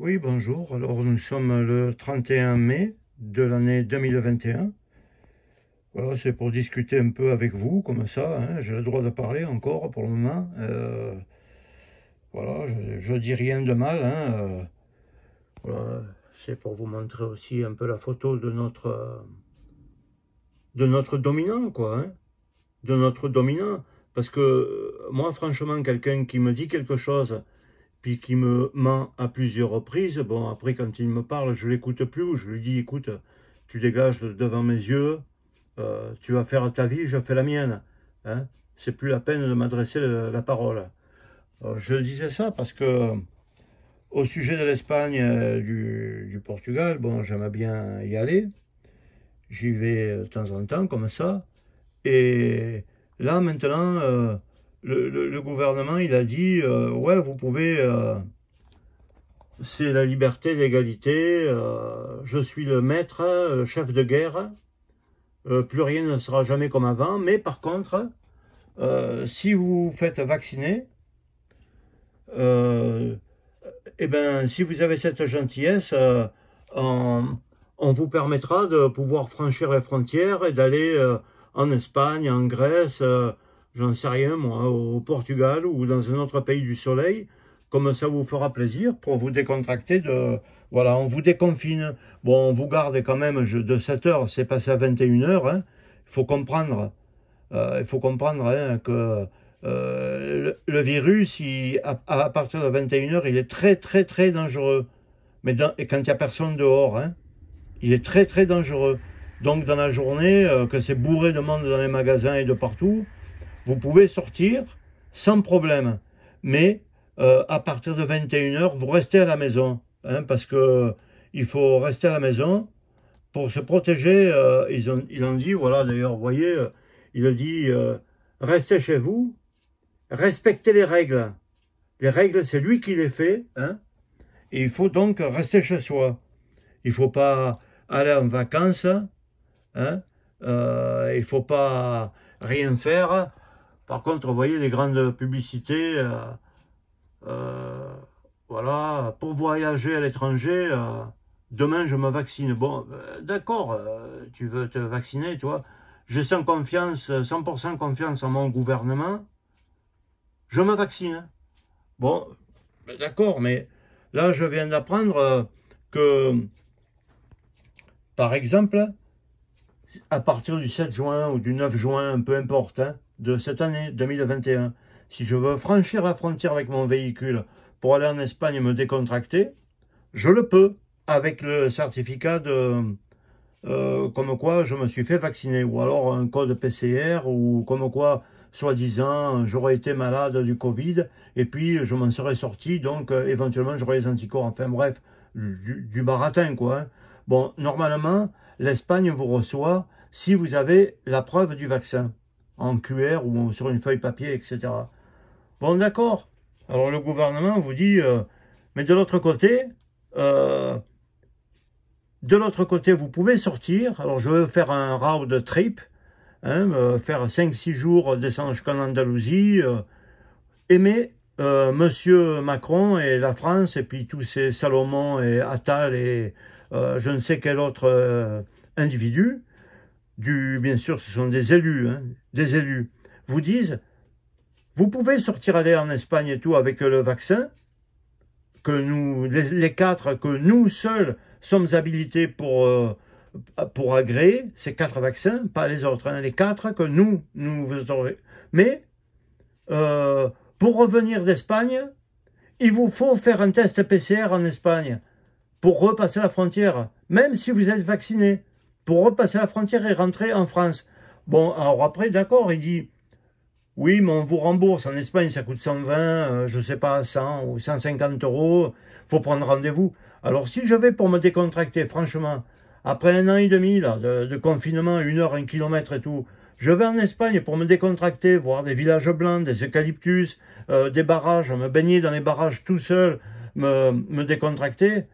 Oui, bonjour. Alors, nous sommes le 31 mai de l'année 2021. Voilà, c'est pour discuter un peu avec vous, comme ça. Hein. J'ai le droit de parler encore pour le moment. Euh, voilà, je, ne dis rien de mal. Hein. Euh, voilà, c'est pour vous montrer aussi un peu la photo de notre, euh, de notre dominant, quoi. Hein. De notre dominant. Parce que moi, franchement, quelqu'un qui me dit quelque chose puis qui me ment à plusieurs reprises. Bon, après, quand il me parle, je l'écoute plus, je lui dis, écoute, tu dégages devant mes yeux, euh, tu vas faire ta vie, je fais la mienne. Hein C'est plus la peine de m'adresser la parole. Euh, je disais ça parce que, au sujet de l'Espagne, euh, du, du, Portugal, bon, j'aimais bien y aller. J'y vais de temps en temps, comme ça. Et là, maintenant le, gouvernement, il a dit, euh, ouais, vous pouvez, euh, c'est la liberté, l'égalité, euh, je suis le maître, le chef de guerre, plus rien ne sera jamais comme avant, mais par contre, si vous vous faites vacciner, eh ben, si vous avez cette gentillesse, on, vous permettra de pouvoir franchir les frontières et d'aller en Espagne, en Grèce, j'en sais rien moi, hein, au Portugal ou dans un autre pays du soleil, comme ça vous fera plaisir pour vous décontracter de... Voilà, on vous déconfine. Bon, on vous garde quand même de 7 heures. c'est passé à 21 heures. Hein. Il faut comprendre, euh, il faut comprendre hein, que euh, le, virus, à, partir de 21 heures, il est très très très dangereux. Mais et quand il n'y a personne dehors, il est très très dangereux. Donc dans la journée, euh, que c'est bourré de monde dans les magasins et de partout, vous pouvez sortir sans problème, mais euh, à partir de 21h, vous restez à la maison, hein, parce que il faut rester à la maison pour se protéger. Euh, ils, ont, ils ont dit, voilà d'ailleurs, vous voyez, euh, il a dit, restez chez vous, respectez les règles. Les règles, c'est lui qui les fait, hein, et il faut donc rester chez soi. Il ne faut pas aller en vacances, hein, il ne faut pas rien faire, par contre, vous voyez les grandes publicités, euh, euh, voilà, pour voyager à l'étranger, euh, demain je me vaccine. Bon, d'accord, tu veux te vacciner, toi. J'ai sans confiance, 100% confiance en mon gouvernement. Je me vaccine. Hein. Bon, ben, d'accord, mais là je viens d'apprendre que, par exemple, à partir du 7 juin ou du 9 juin, peu importe, hein, de cette année 2021. Si je veux franchir la frontière avec mon véhicule pour aller en Espagne me décontracter, je le peux avec le certificat de euh, comme quoi je me suis fait vacciner ou alors un code PCR ou comme quoi soi-disant j'aurais été malade du Covid et puis je m'en serais sorti donc euh, éventuellement j'aurais les anticorps enfin bref du, baratin quoi. Hein. Bon normalement l'Espagne vous reçoit si vous avez la preuve du vaccin en QR ou sur une feuille papier, etc. Bon, d'accord. Alors le gouvernement vous dit, euh, mais de l'autre côté, euh, de l'autre côté, vous pouvez sortir. Alors je veux faire un round trip, hein, euh, faire 5-6 jours, descendre jusqu'en Andalousie, aimer Monsieur Macron et la France, et puis tous ces Salomon et Attal et je ne sais quel autre individu du, bien sûr, ce sont des élus, hein, des élus, vous disent, vous pouvez sortir aller en Espagne et tout avec le vaccin, que nous, les, quatre, que nous seuls sommes habilités pour, euh, pour agréer ces quatre vaccins, pas les autres, hein, les quatre que nous, nous Mais, euh, pour revenir d'Espagne, il vous faut faire un test PCR en Espagne pour repasser la frontière, même si vous êtes vacciné pour repasser la frontière et rentrer en France. Bon, alors après, d'accord, il dit, oui, mais on vous rembourse. En Espagne, ça coûte 120, euh, je ne sais pas, 100 ou 150 euros. faut prendre rendez-vous. Alors, si je vais pour me décontracter, franchement, après un an et demi de, confinement, une heure, un kilomètre et tout, je vais en Espagne pour me décontracter, voir des villages blancs, des eucalyptus, euh, des barrages, me baigner dans les barrages tout seul, me, décontracter.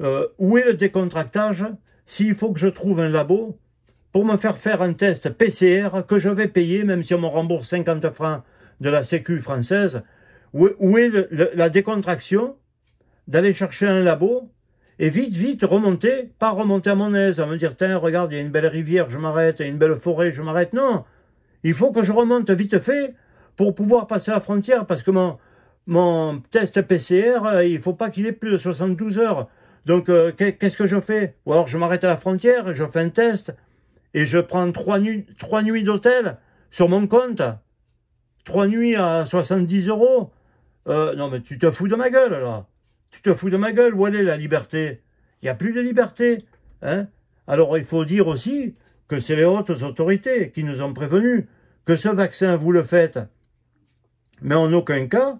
Euh, où est le décontractage s'il faut que je trouve un labo pour me faire faire un test PCR que je vais payer, même si on me rembourse 50 francs de la Sécu française, où, est la décontraction d'aller chercher un labo et vite, vite remonter, pas remonter à mon aise, à me dire, tiens, regarde, il y a une belle rivière, je m'arrête, il y a une belle forêt, je m'arrête. Non, il faut que je remonte vite fait pour pouvoir passer la frontière, parce que mon, mon test PCR, il faut pas qu'il ait plus de 72 heures. Donc, euh, qu'est-ce que je fais Ou alors, je m'arrête à la frontière, je fais un test, et je prends trois, nuits d'hôtel sur mon compte. Trois nuits à 70 euros. Euh, non, mais tu te fous de ma gueule, là. Tu te fous de ma gueule. Où est, la liberté Il n'y a plus de liberté. Hein alors, il faut dire aussi que c'est les hautes autorités qui nous ont prévenus que ce vaccin, vous le faites. Mais en aucun cas,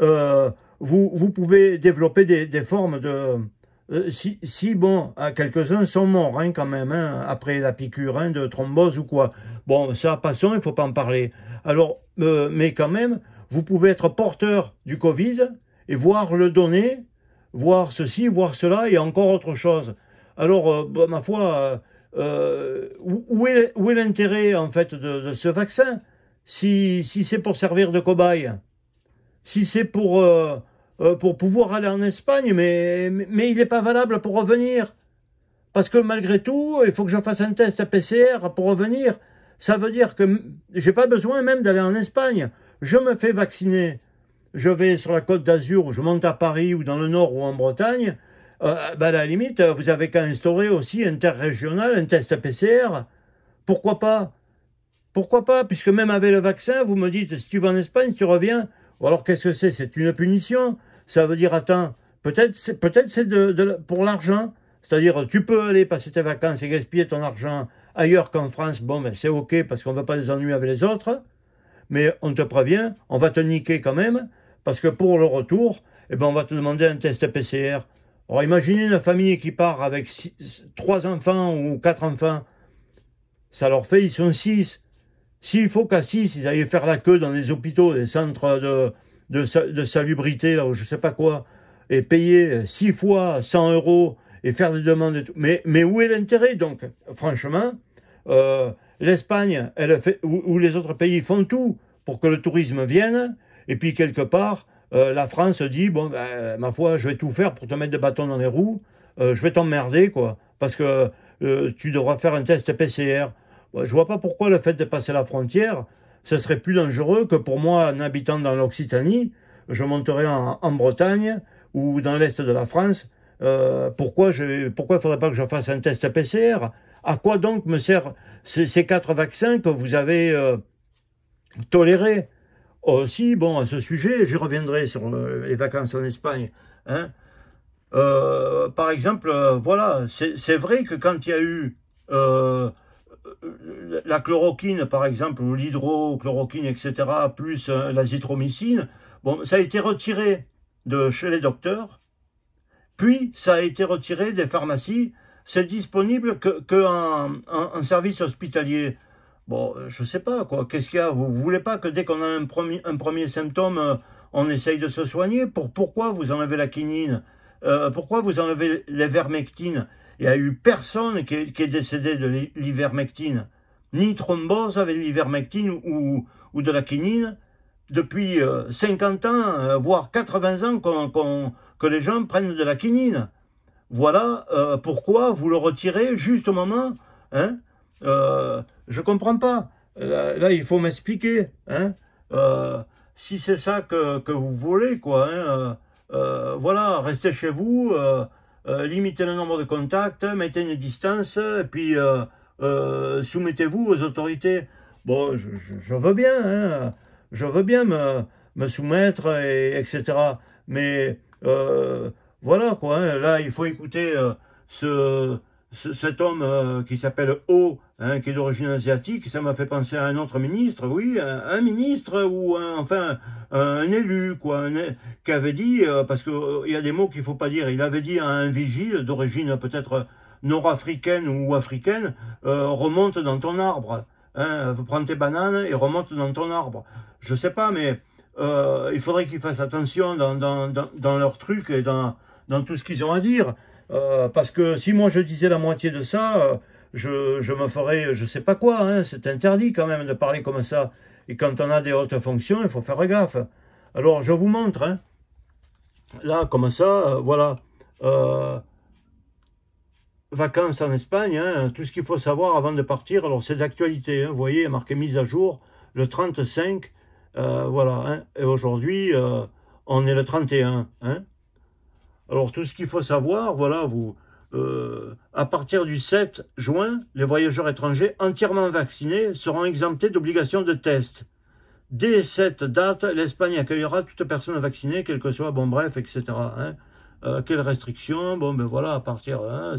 euh, vous, pouvez développer des formes de, euh, si, si, bon, quelques-uns sont morts hein, quand même, hein, après la piqûre hein, de thrombose ou quoi. Bon, ça, passons, il ne faut pas en parler. Alors, euh, mais quand même, vous pouvez être porteur du Covid et voir le donner, voir ceci, voir cela et encore autre chose. Alors, euh, ma foi, où, est, l'intérêt en fait de, de, ce vaccin si, si c'est pour servir de cobaye Si c'est pour euh, pour pouvoir aller en Espagne, mais, mais il n'est pas valable pour revenir. Parce que malgré tout, il faut que je fasse un test PCR pour revenir. Ça veut dire que j'ai pas besoin même d'aller en Espagne. Je me fais vacciner. Je vais sur la côte d'Azur, ou je monte à Paris, ou dans le Nord, ou en Bretagne. bah à la limite, vous avez qu'à instaurer aussi interrégional, un test PCR. Pourquoi pas Pourquoi pas Puisque même avec le vaccin, vous me dites, si tu vas en Espagne, tu reviens. Ou alors qu'est-ce que c'est C'est une punition ça veut dire, attends, peut-être c'est peut de, de, pour l'argent, c'est-à-dire, tu peux aller passer tes vacances et gaspiller ton argent ailleurs qu'en France, bon, ben, c'est OK parce qu'on ne va pas les ennuyer avec les autres, mais on te prévient, on va te niquer quand même, parce que pour le retour, eh ben, on va te demander un test PCR. Alors imaginez une famille qui part avec trois enfants ou quatre enfants, ça leur fait, ils sont six. S'il faut qu'à six, ils aillent faire la queue dans les hôpitaux, les centres de, de, salubrité, là, où je sais pas quoi, et payer six fois 100 euros et faire des demandes. Mais, mais où est l'intérêt Donc, franchement, euh, l'Espagne elle ou, les autres pays font tout pour que le tourisme vienne, et puis quelque part, euh, la France dit, bon, ben, ma foi, je vais tout faire pour te mettre des bâtons dans les roues, euh, je vais t'emmerder, quoi, parce que tu devras faire un test PCR. Bah, je vois pas pourquoi le fait de passer la frontière, ce serait plus dangereux que pour moi, en habitant dans l'Occitanie, je monterais en, Bretagne ou dans l'Est de la France. Euh, pourquoi je, pourquoi il faudrait pas que je fasse un test PCR À quoi donc me servent ces, quatre vaccins que vous avez euh, tolérés Aussi, oh, bon, à ce sujet, je reviendrai sur les vacances en Espagne. Hein euh, par exemple, voilà, c'est vrai que quand il y a eu euh, la chloroquine, par exemple, ou l'hydrochloroquine, etc., plus euh, l'azithromycine, bon, ça a été retiré de chez les docteurs, puis ça a été retiré des pharmacies. C'est disponible que, service hospitalier. Bon, euh, je sais pas, quoi. Qu'est-ce qu'il a Vous voulez pas que dès qu'on a un premier, un premier symptôme, on essaye de se soigner Pour, Pourquoi vous enlevez la quinine Pourquoi vous enlevez les vermectines il n'y a eu personne qui est, décédé de l'ivermectine, ni thrombose avec l'ivermectine ou, de la quinine, depuis 50 euh, ans, euh, voire 80 ans quand que les gens prennent de la quinine. Voilà euh, pourquoi vous le retirez juste au moment. Hein je ne comprends pas. Là, il faut m'expliquer. Hein si c'est ça que, vous voulez, quoi. Hein, voilà, restez chez vous. Euh, limitez le nombre de contacts, mettez une distance, et puis euh, euh, soumettez-vous aux autorités. Bon, je, veux bien, hein, je veux bien me, soumettre, etc. Mais voilà, quoi, hein. là, il faut écouter ce, cet homme euh, qui s'appelle O, hein, qui est d'origine asiatique, ça m'a fait penser à un autre ministre, oui, un, ministre ou enfin un, élu, quoi, qui avait dit, euh, parce qu'il euh, y a des mots qu'il ne faut pas dire, il avait dit à un vigile d'origine peut-être nord-africaine ou africaine, remonte dans ton arbre, hein, prends tes bananes et remonte dans ton arbre. Je ne sais pas, mais il faudrait qu'ils fassent attention dans, dans, dans, leurs et dans, dans tout ce qu'ils ont à dire. Euh, parce que si moi je disais la moitié de ça, euh, je, je, me ferais je sais pas quoi. Hein, c'est interdit quand même de parler comme ça. Et quand on a des hautes fonctions, il faut faire gaffe. Alors je vous montre. Hein. Là, comme ça, euh, voilà. vacances en Espagne, hein, tout ce qu'il faut savoir avant de partir. Alors c'est d'actualité, hein, vous voyez, marqué mise à jour le 35. voilà. et aujourd'hui, on est le 31. Hein, alors tout ce qu'il faut savoir, voilà, vous, euh, à partir du 7 juin, les voyageurs étrangers entièrement vaccinés seront exemptés d'obligation de test. Dès cette date, l'Espagne accueillera toute personne vaccinée, quelle que soit, bon bref, etc. Hein. Euh, quelles restrictions Bon ben voilà, à partir, hein,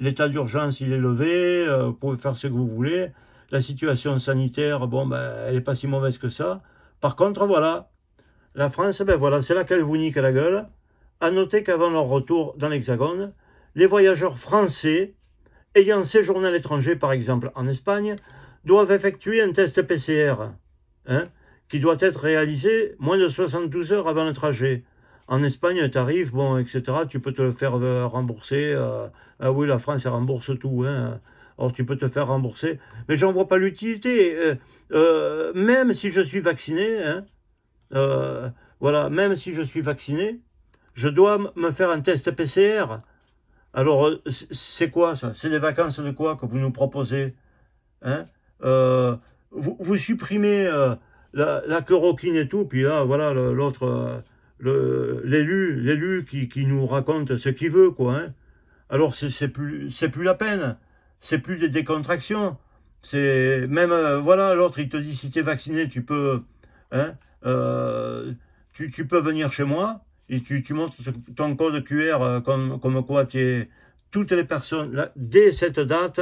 l'état d'urgence il est levé, euh, vous pouvez faire ce que vous voulez. La situation sanitaire, bon ben elle n'est pas si mauvaise que ça. Par contre, voilà, la France, ben voilà, c'est là qu'elle vous nique à la gueule. À noter qu'avant leur retour dans l'Hexagone, les voyageurs français ayant séjourné à l'étranger, par exemple en Espagne, doivent effectuer un test PCR, hein, qui doit être réalisé moins de 72 heures avant le trajet. En Espagne, tarif, bon, etc., tu peux te le faire rembourser. Euh, ah oui, la France, rembourse tout. Hein, or, tu peux te faire rembourser. Mais j'en vois pas l'utilité. Euh, euh, même si je suis vacciné, hein, voilà, même si je suis vacciné, je dois me faire un test PCR. Alors, euh, c'est quoi ça C'est des vacances de quoi que vous nous proposez hein euh, vous, supprimez euh, la, chloroquine et tout, puis là, voilà, l'autre, l'élu, l'élu qui, qui, nous raconte ce qu'il veut, quoi. Hein. Alors, c'est plus, plus la peine, c'est plus des décontractions. C'est même, voilà, l'autre, il te dit, si tu es vacciné, tu peux, hein, tu peux venir chez moi et tu, montres ton code QR euh, comme, quoi tu es... Toutes les personnes, dès cette date,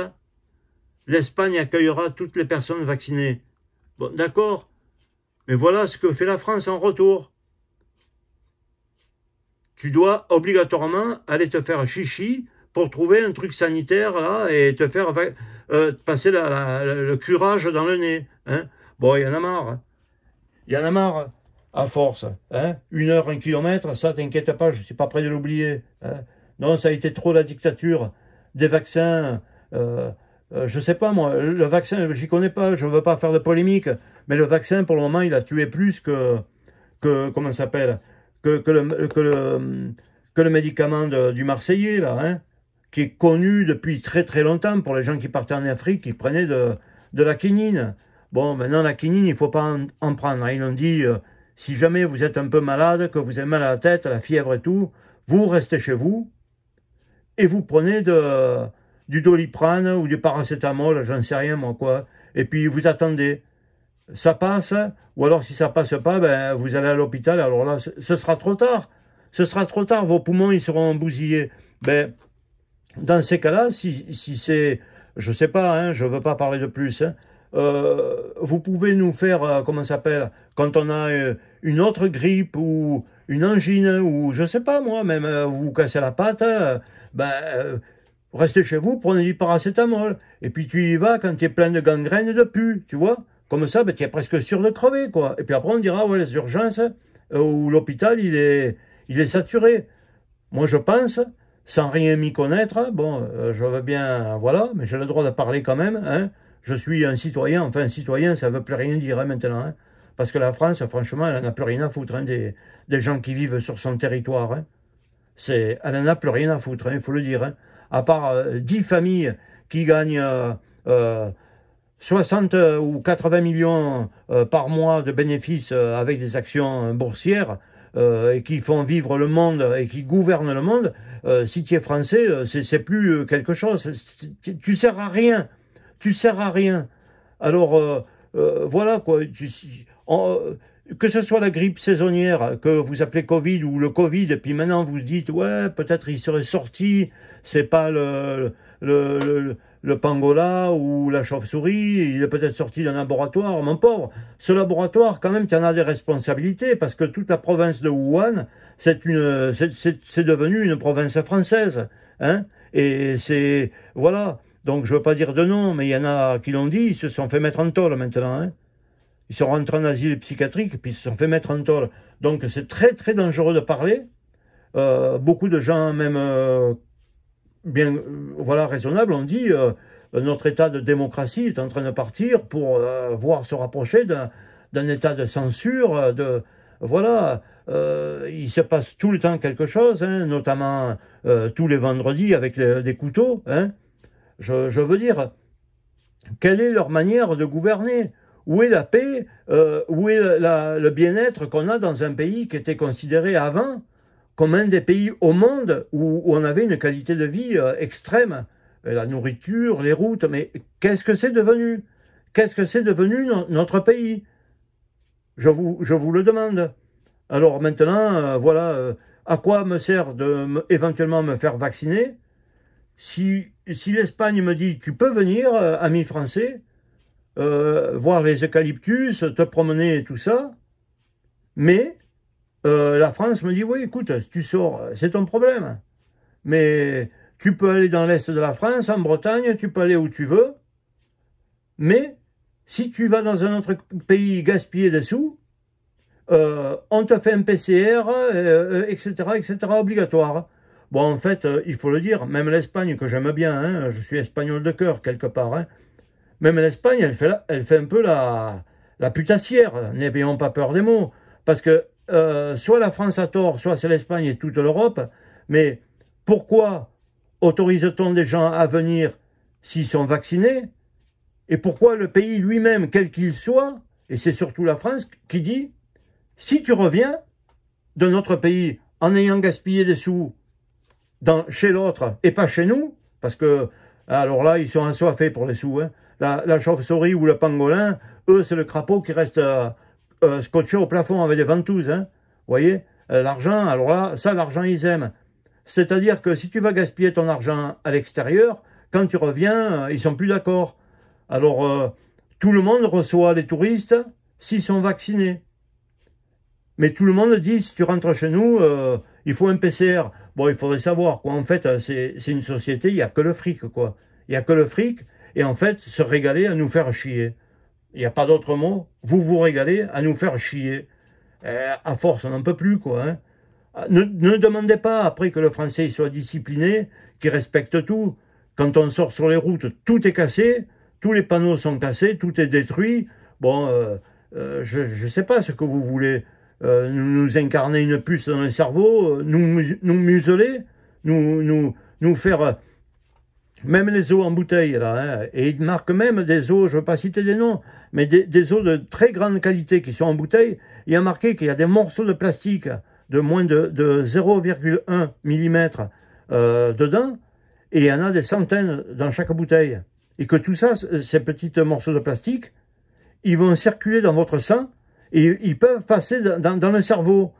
l'Espagne accueillera toutes les personnes vaccinées. Bon, d'accord, mais voilà ce que fait la France en retour. Tu dois obligatoirement aller te faire chichi pour trouver un truc sanitaire là et te faire euh, passer le curage dans le nez. Hein. Bon, il y en a marre. Hein. Il y en a marre à force. Hein Une heure, un kilomètre, ça, t'inquiète pas, je suis pas prêt de l'oublier. Hein. non, ça a été trop la dictature des vaccins. Euh, euh, je sais pas, moi, le vaccin, j'y connais pas, je veux pas faire de polémique, mais le vaccin, pour le moment, il a tué plus que, que comment s'appelle, que, que, le, que, le, médicament du Marseillais, là, hein qui est connu depuis très très longtemps pour les gens qui partaient en Afrique, qui prenaient de, de la quinine. Bon, maintenant, la quinine, il faut pas en, prendre. Hein. Ils l'ont dit... Euh, si jamais vous êtes un peu malade, que vous avez mal à la tête, la fièvre et tout, vous restez chez vous et vous prenez de, du doliprane ou du paracétamol, je j'en sais rien moi quoi, et puis vous attendez. Ça passe, ou alors si ça passe pas, ben, vous allez à l'hôpital, alors là, ce sera trop tard. Ce sera trop tard, vos poumons, ils seront embousillés. Ben, dans ces cas-là, si, c'est, je sais pas, hein, je ne veux pas parler de plus, hein, euh, vous pouvez nous faire, euh, comment ça s'appelle, quand on a euh, une autre grippe ou une angine ou je sais pas moi, même vous vous cassez la patte, ben, restez chez vous, prenez du paracétamol. Et puis tu y vas quand tu es plein de gangrène et de pus, tu vois. Comme ça, ben, tu es presque sûr de crever, quoi. Et puis après, on dira, ouais, les urgences ou l'hôpital, il est, il est saturé. Moi, je pense, sans rien m'y connaître, bon, je veux bien, voilà, mais j'ai le droit de parler quand même, hein je suis un citoyen, enfin un citoyen, ça ne veut plus rien dire hein, maintenant. Hein. parce que la France, franchement, elle n'en a plus rien à foutre hein, des, des, gens qui vivent sur son territoire. C'est, elle n'en a plus rien à foutre, il faut le dire. À part euh, dix familles qui gagnent 60 euh, euh, ou 80 millions par mois de bénéfices avec des actions boursières, et qui font vivre le monde et qui gouvernent le monde, si tu es français, c'est plus quelque chose. Tu sers à rien tu sers à rien. Alors euh, euh, voilà quoi. que ce soit la grippe saisonnière que vous appelez Covid ou le Covid, et puis maintenant vous vous dites ouais peut-être il serait sorti, c'est pas le, le, pangolin ou la chauve-souris, il est peut-être sorti d'un laboratoire, mon pauvre. Ce laboratoire quand même tu en as des responsabilités parce que toute la province de Wuhan c'est une c'est devenu une province française, hein. Et c'est voilà. Donc je ne veux pas dire de nom, mais il y en a qui l'ont dit, ils se sont fait mettre en tort maintenant. Hein. Ils sont rentrés en asile psychiatrique, puis ils se sont fait mettre en tort. Donc c'est très très dangereux de parler. Euh, beaucoup de gens, même euh, bien euh, voilà raisonnables, ont dit notre état de démocratie est en train de partir pour voir se rapprocher d'un état de censure. De voilà, il se passe tout le temps quelque chose, hein, notamment tous les vendredis avec des couteaux. Hein, je, veux dire, quelle est leur manière de gouverner Où est la paix euh, Où est le bien-être qu'on a dans un pays qui était considéré avant comme un des pays au monde où, on avait une qualité de vie euh, extrême euh, La nourriture, les routes, mais qu'est-ce que c'est devenu Qu'est-ce que c'est devenu notre pays je vous, je vous, le demande. Alors maintenant, voilà, à quoi me sert de éventuellement me faire vacciner si, l'Espagne me dit tu peux venir, euh, ami français, euh, voir les eucalyptus, te promener et tout ça, mais euh, la France me dit oui, écoute, si tu sors, c'est ton problème. Mais tu peux aller dans l'est de la France, en Bretagne, tu peux aller où tu veux, mais si tu vas dans un autre pays gaspiller des sous, on te fait un PCR, etc., etc., obligatoire. Bon, en fait, euh, il faut le dire, même l'Espagne, que j'aime bien, hein, je suis espagnol de cœur quelque part, hein, même l'Espagne, elle fait, elle fait un peu la, la putassière, n'ayons pas peur des mots, parce que euh, soit la France a tort, soit c'est l'Espagne et toute l'Europe, mais pourquoi autorise-t-on des gens à venir s'ils sont vaccinés Et pourquoi le pays lui-même, quel qu'il soit, et c'est surtout la France, qui dit si tu reviens de notre pays en ayant gaspillé des sous chez l'autre et pas chez nous, parce que, ah, alors là, ils sont assoiffés pour les sous. Hein. La, chauve-souris ou le pangolin, eux, c'est le crapaud qui reste euh, euh, scotché au plafond avec des ventouses. Hein. Vous voyez euh, L'argent, alors là, ça, l'argent, ils aiment. C'est-à-dire que si tu vas gaspiller ton argent à l'extérieur, quand tu reviens, ils sont plus d'accord. Alors, tout le monde reçoit les touristes s'ils sont vaccinés. Mais tout le monde dit, si tu rentres chez nous, il faut un PCR. Bon, il faudrait savoir, quoi. En fait, c'est une société, il n'y a que le fric, quoi. Il n'y a que le fric, et en fait, se régaler à nous faire chier. Il n'y a pas d'autre mot. Vous vous régalez à nous faire chier. Eh, à force, on n'en peut plus, quoi. Hein. Ah, ne, demandez pas, après, que le français soit discipliné, qu'il respecte tout. Quand on sort sur les routes, tout est cassé, tous les panneaux sont cassés, tout est détruit. Bon, euh, euh, je ne sais pas ce que vous voulez. Euh, nous, incarner une puce dans le cerveau, euh, nous, museler, nous, nous, faire... Euh, même les eaux en bouteille, là, hein. et ils marquent même des eaux, je ne veux pas citer des noms, mais des, eaux de très grande qualité qui sont en bouteille, il y a marqué qu'il y a des morceaux de plastique de moins de, de 0,1 mm dedans, et il y en a des centaines dans chaque bouteille. Et que tout ça, ces petits morceaux de plastique, ils vont circuler dans votre sang, et ils peuvent passer dans, le cerveau.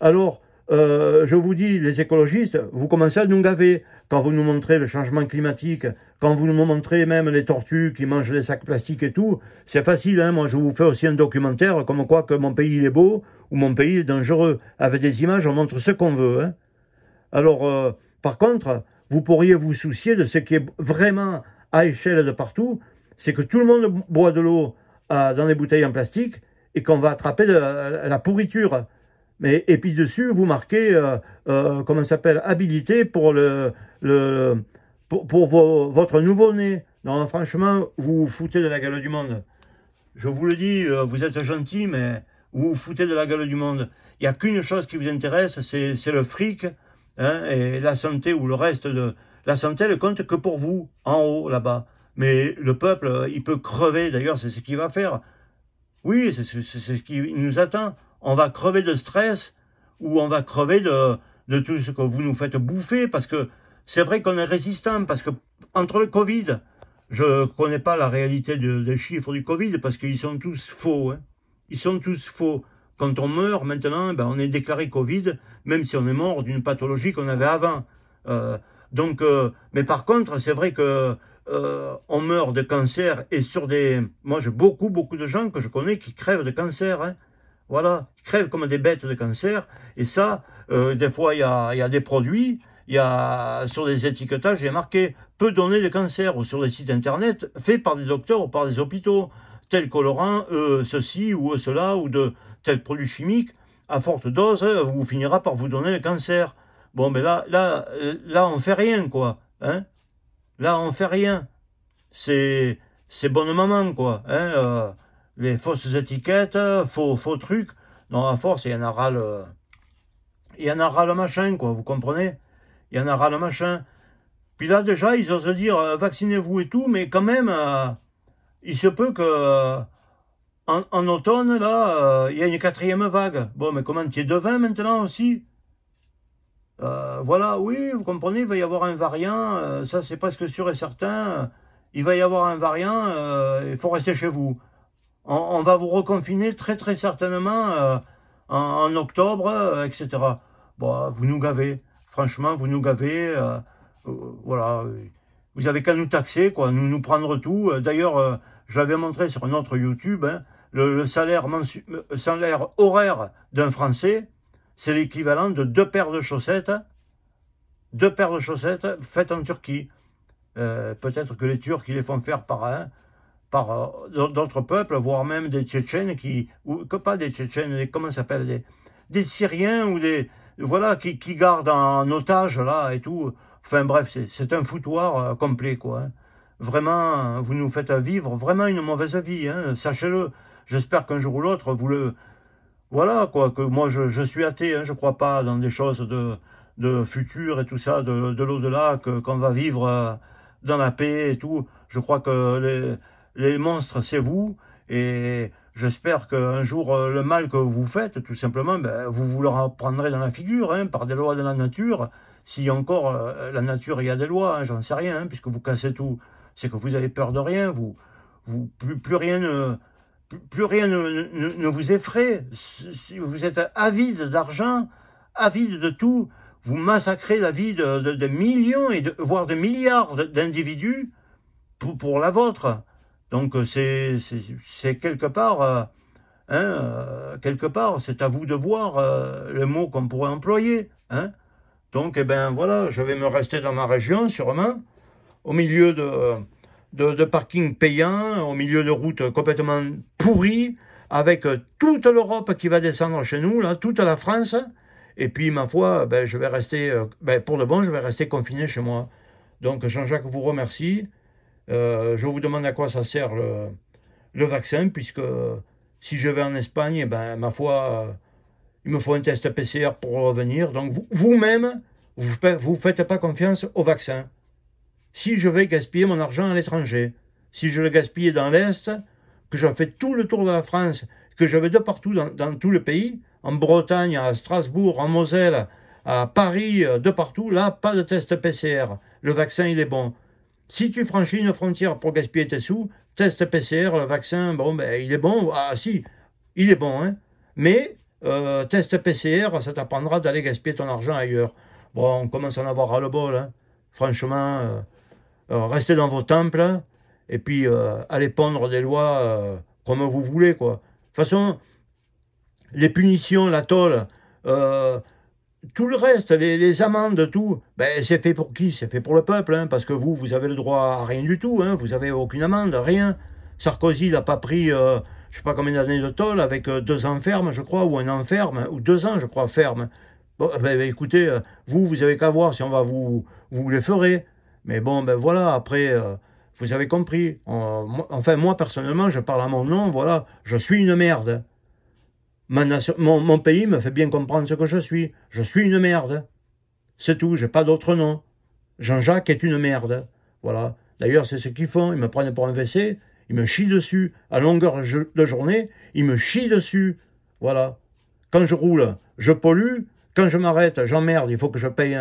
Alors, euh, je vous dis, les écologistes, vous commencez à nous gaver quand vous nous montrez le changement climatique, quand vous nous montrez même les tortues qui mangent les sacs plastiques et tout. C'est facile, hein, moi je vous fais aussi un documentaire comme quoi que mon pays il est beau ou mon pays est dangereux. Avec des images, on montre ce qu'on veut. Hein. Alors, euh, par contre, vous pourriez vous soucier de ce qui est vraiment à échelle de partout, c'est que tout le monde boit de l'eau euh, dans des bouteilles en plastique, et qu'on va attraper la, la pourriture. Mais, et puis dessus, vous marquez, euh, euh comment s'appelle, habilité pour, le, pour, votre nouveau-né. Non, franchement, vous vous foutez de la gueule du monde. Je vous le dis, euh, vous êtes gentil, mais vous vous foutez de la gueule du monde. Il n'y a qu'une chose qui vous intéresse, c'est le fric hein, et la santé ou le reste de... La santé, elle compte que pour vous, en haut, là-bas. Mais le peuple, euh, il peut crever, d'ailleurs, c'est ce qu'il va faire. Oui, c'est ce qui nous attend. On va crever de stress ou on va crever de, tout ce que vous nous faites bouffer parce que c'est vrai qu'on est résistant parce que entre le Covid, je connais pas la réalité des chiffres du Covid parce qu'ils sont tous faux. Hein. Ils sont tous faux. Quand on meurt maintenant, eh ben on est déclaré Covid, même si on est mort d'une pathologie qu'on avait avant. Euh, donc, euh, mais par contre, c'est vrai que euh, on meurt de cancer et sur des... Moi, j'ai beaucoup, beaucoup de gens que je connais qui crèvent de cancer. Hein. Voilà, ils crèvent comme des bêtes de cancer. Et ça, euh, des fois, il y a, des produits, il y a sur des étiquetages, il y marqué « peut donner de cancer » ou sur des sites internet faits par des docteurs ou par des hôpitaux. Tel colorant, euh, ceci ou cela, ou de tel produit chimique, à forte dose, hein, vous finira par vous donner le cancer. Bon, mais là, là, là on fait rien, quoi. Hein Là, on fait rien. C'est c'est bonne maman, quoi. Hein, euh, les fausses étiquettes, faux, faux trucs. Non, à force, il y en aura le... Il y en aura le machin, quoi, vous comprenez Il y en aura le machin. Puis là, déjà, ils osent dire euh, vaccinez-vous et tout, mais quand même, euh, il se peut que en, automne, là, il y a une quatrième vague. Bon, mais comment tu es devin maintenant aussi euh, voilà, oui, vous comprenez, il va y avoir un variant, euh, ça c'est presque sûr et certain, il va y avoir un variant, euh, il faut rester chez vous. On, va vous reconfiner très très certainement en, octobre, etc. Bon, vous nous gavez, franchement, vous nous gavez, voilà, vous avez qu'à nous taxer, quoi, nous, nous prendre tout. D'ailleurs, j'avais montré sur notre YouTube, hein, le salaire horaire d'un Français, c'est l'équivalent de deux paires de chaussettes, deux paires de chaussettes faites en Turquie. Euh, peut-être que les Turcs, les font faire par, par euh, d'autres peuples, voire même des Tchétchènes qui, ou que pas des Tchétchènes, des, comment s'appelle, des, des Syriens ou des, voilà, qui, qui, gardent en otage là et tout. Enfin bref, c'est un foutoir euh, complet quoi. Hein. Vraiment, vous nous faites vivre vraiment une mauvaise vie, hein. sachez-le. J'espère qu'un jour ou l'autre, vous le, voilà, quoi, que moi je, suis athée, hein, je ne crois pas dans des choses de, de futur et tout ça, de, de l'au-delà, qu'on va vivre euh, dans la paix et tout. Je crois que les, les monstres, c'est vous, et j'espère qu'un jour, euh, le mal que vous faites, tout simplement, ben, vous vous le reprendrez dans la figure, hein, par des lois de la nature. Si encore euh, la nature, il y a des lois, hein, j'en sais rien, hein, puisque vous cassez tout, c'est que vous avez peur de rien, vous, vous plus, plus rien ne plus rien ne, vous effraie. Si vous êtes avide d'argent, avide de tout, vous massacrez la vie de, millions, et voire de milliards d'individus pour, pour, la vôtre. Donc c'est quelque part, euh, hein, euh, quelque part, c'est à vous de voir euh, le mot qu'on pourrait employer. Hein. Donc eh ben voilà, je vais me rester dans ma région sûrement, au milieu de de, parking payant au milieu de routes complètement pourries, avec euh, toute l'Europe qui va descendre chez nous, là, toute la France. Et puis, ma foi, ben, je vais rester, euh, ben, pour le bon, je vais rester confiné chez moi. Donc, Jean-Jacques vous remercie. Euh, je vous demande à quoi ça sert le, vaccin, puisque si je vais en Espagne, ben, ma foi, il me faut un test PCR pour revenir. Donc, vous-même, vous ne vous faites pas confiance au vaccin si je vais gaspiller mon argent à l'étranger, si je le gaspille dans l'Est, que je fais tout le tour de la France, que je vais de partout dans, tout le pays, en Bretagne, à Strasbourg, en Moselle, à Paris, euh, de partout, là, pas de test PCR. Le vaccin, il est bon. Si tu franchis une frontière pour gaspiller tes sous, test PCR, le vaccin, bon, ben, il est bon. Ah, si, il est bon, hein. Mais euh, test PCR, ça t'apprendra d'aller gaspiller ton argent ailleurs. Bon, on commence à en avoir à le bol, hein. Franchement. Euh, euh, restez dans vos temples et puis euh, allez pondre des lois euh, comme vous voulez. Quoi. De toute façon, les punitions, la tol, tout le reste, les, amendes, tout, ben, c'est fait pour qui C'est fait pour le peuple, hein, parce que vous, vous avez le droit à rien du tout, hein, vous n'avez aucune amende, rien. Sarkozy n'a pas pris, je ne sais pas combien d'années de tol, avec deux ans ferme, je crois, ou un an ferme, ou deux ans, je crois, ferme. Bon, eh ben, écoutez, vous, vous avez qu'à voir si on va vous, vous les ferez. Mais bon, ben voilà, après, euh, vous avez compris. Euh, enfin, moi, personnellement, je parle à mon nom, voilà, je suis une merde. mon, pays me fait bien comprendre ce que je suis. Je suis une merde. C'est tout, j'ai pas d'autre nom. Jean-Jacques est une merde. Voilà. D'ailleurs, c'est ce qu'ils font. Ils me prennent pour un WC, ils me chient dessus. À longueur de journée, ils me chient dessus. Voilà. Quand je roule, je pollue. Quand je m'arrête, j'emmerde. Il faut que je paye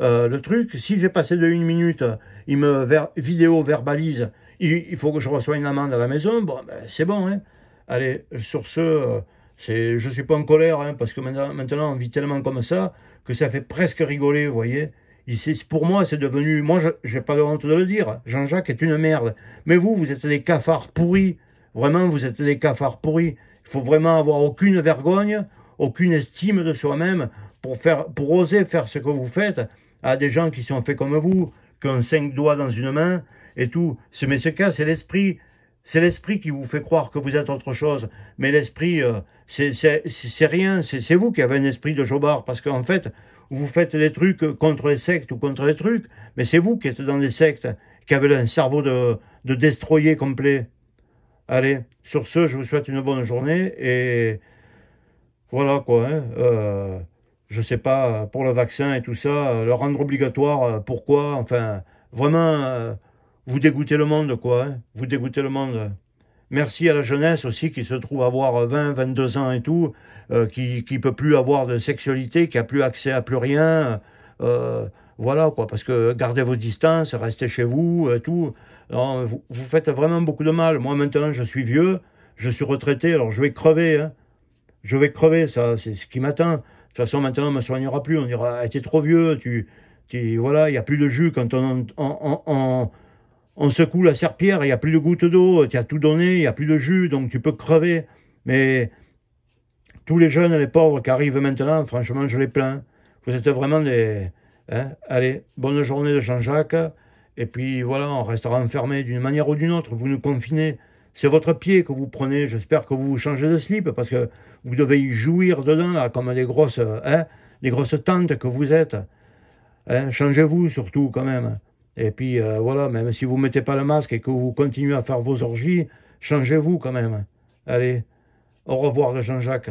euh, le truc. Si j'ai passé de une minute, il me vidéo verbalise, il, faut que je reçoive une amende à la maison, bon, ben, c'est bon. Hein. Allez, sur ce, euh, je ne suis pas en colère, hein, parce que maintenant, on vit tellement comme ça, que ça fait presque rigoler, vous voyez. c'est pour moi, c'est devenu, moi, je n'ai pas de honte de le dire, Jean-Jacques est une merde. Mais vous, vous êtes des cafards pourris. Vraiment, vous êtes des cafards pourris. Il faut vraiment avoir aucune vergogne, aucune estime de soi-même pour, faire, pour oser faire ce que vous faites à des gens qui sont faits comme vous, qui ont cinq doigts dans une main et tout. Mais ce cas, c'est l'esprit. C'est l'esprit qui vous fait croire que vous êtes autre chose. Mais l'esprit, euh, c'est rien. C'est vous qui avez un esprit de jobard. Parce qu'en fait, vous faites les trucs contre les sectes ou contre les trucs. Mais c'est vous qui êtes dans les sectes, qui avez un cerveau de, de destroyer complet. Allez, sur ce, je vous souhaite une bonne journée. Et voilà quoi. Hein, euh, je sais pas, pour le vaccin et tout ça, euh, le rendre obligatoire, euh, pourquoi Enfin, vraiment, euh, vous dégoûtez le monde, quoi. Hein. vous dégoûtez le monde. Merci à la jeunesse aussi qui se trouve avoir 20, 22 ans et tout, qui ne peut plus avoir de sexualité, qui a plus accès à plus rien. voilà, quoi. Parce que gardez vos distances, restez chez vous et tout. vous, faites vraiment beaucoup de mal. Moi, maintenant, je suis vieux, je suis retraité, alors je vais crever. Hein. je vais crever, ça, c'est ce qui m'attend. De toute façon, maintenant, on ne me soignera plus. On dira, t'es trop vieux, tu, tu voilà, il n'y a plus de jus. Quand on, on, on, on secoue la serpillère, il n'y a plus de goutte d'eau, tu as tout donné, il n'y a plus de jus, donc tu peux crever. Mais tous les jeunes, les pauvres qui arrivent maintenant, franchement, je les plains. Vous êtes vraiment des... Hein, allez, bonne journée de Jean-Jacques. Et puis voilà, on restera enfermé d'une manière ou d'une autre. Vous nous confinez. C'est votre pied que vous prenez. J'espère que vous changez de slip parce que vous devez y jouir dedans, là, comme des grosses, hein, grosses tantes que vous êtes. Hein. Changez-vous surtout quand même. Et puis euh, voilà, même si vous ne mettez pas le masque et que vous continuez à faire vos orgies, changez-vous quand même. Allez, au revoir de Jean-Jacques.